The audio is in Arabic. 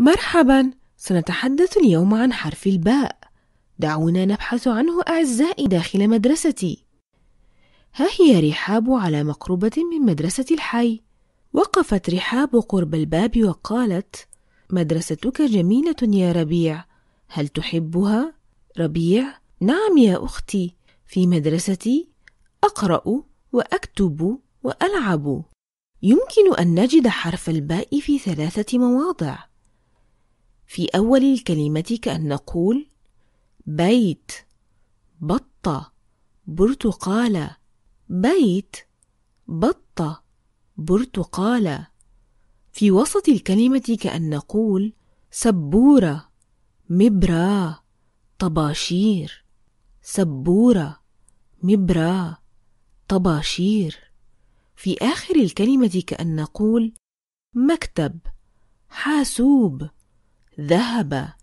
مرحبا سنتحدث اليوم عن حرف الباء دعونا نبحث عنه أعزائي داخل مدرستي ها هي رحاب على مقربة من مدرسة الحي وقفت رحاب قرب الباب وقالت مدرستك جميلة يا ربيع هل تحبها؟ ربيع نعم يا أختي في مدرستي أقرأ وأكتب وألعب يمكن أن نجد حرف الباء في ثلاثة مواضع في أول الكلمة كأن نقول بيت بطة برتقالة بيت بطة برتقالة في وسط الكلمة كأن نقول سبورة مبرا طباشير سبورة مبرا طباشير في آخر الكلمة كأن نقول مكتب حاسوب ذهب